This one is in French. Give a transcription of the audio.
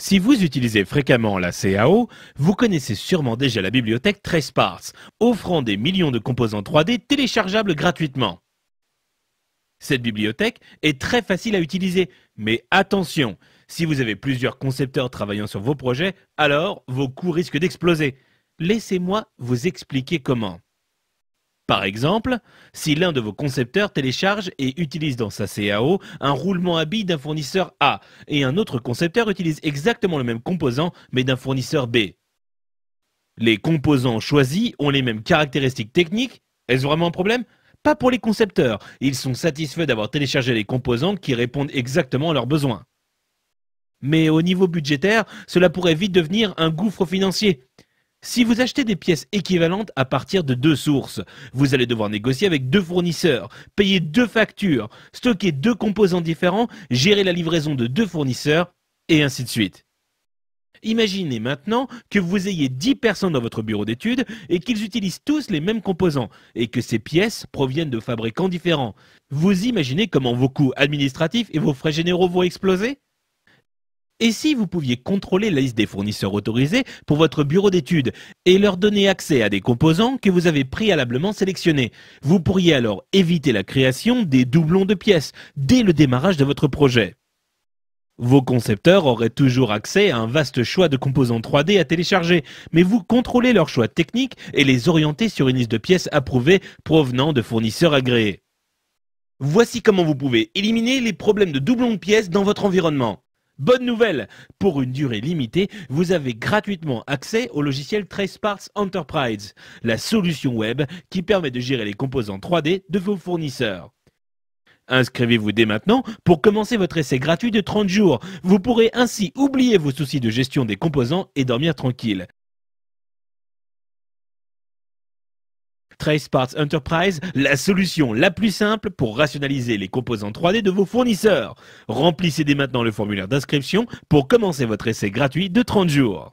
Si vous utilisez fréquemment la CAO, vous connaissez sûrement déjà la bibliothèque TresParts, offrant des millions de composants 3D téléchargeables gratuitement. Cette bibliothèque est très facile à utiliser, mais attention, si vous avez plusieurs concepteurs travaillant sur vos projets, alors vos coûts risquent d'exploser. Laissez-moi vous expliquer comment. Par exemple, si l'un de vos concepteurs télécharge et utilise dans sa CAO un roulement à billes d'un fournisseur A et un autre concepteur utilise exactement le même composant mais d'un fournisseur B. Les composants choisis ont les mêmes caractéristiques techniques. Est-ce vraiment un problème Pas pour les concepteurs. Ils sont satisfaits d'avoir téléchargé les composants qui répondent exactement à leurs besoins. Mais au niveau budgétaire, cela pourrait vite devenir un gouffre financier. Si vous achetez des pièces équivalentes à partir de deux sources, vous allez devoir négocier avec deux fournisseurs, payer deux factures, stocker deux composants différents, gérer la livraison de deux fournisseurs, et ainsi de suite. Imaginez maintenant que vous ayez 10 personnes dans votre bureau d'études et qu'ils utilisent tous les mêmes composants et que ces pièces proviennent de fabricants différents. Vous imaginez comment vos coûts administratifs et vos frais généraux vont exploser et si vous pouviez contrôler la liste des fournisseurs autorisés pour votre bureau d'études et leur donner accès à des composants que vous avez préalablement sélectionnés Vous pourriez alors éviter la création des doublons de pièces dès le démarrage de votre projet. Vos concepteurs auraient toujours accès à un vaste choix de composants 3D à télécharger, mais vous contrôlez leur choix technique et les orientez sur une liste de pièces approuvées provenant de fournisseurs agréés. Voici comment vous pouvez éliminer les problèmes de doublons de pièces dans votre environnement. Bonne nouvelle, pour une durée limitée, vous avez gratuitement accès au logiciel TraceParts Enterprise, la solution web qui permet de gérer les composants 3D de vos fournisseurs. Inscrivez-vous dès maintenant pour commencer votre essai gratuit de 30 jours. Vous pourrez ainsi oublier vos soucis de gestion des composants et dormir tranquille. Trace Enterprise, la solution la plus simple pour rationaliser les composants 3D de vos fournisseurs. Remplissez dès maintenant le formulaire d'inscription pour commencer votre essai gratuit de 30 jours.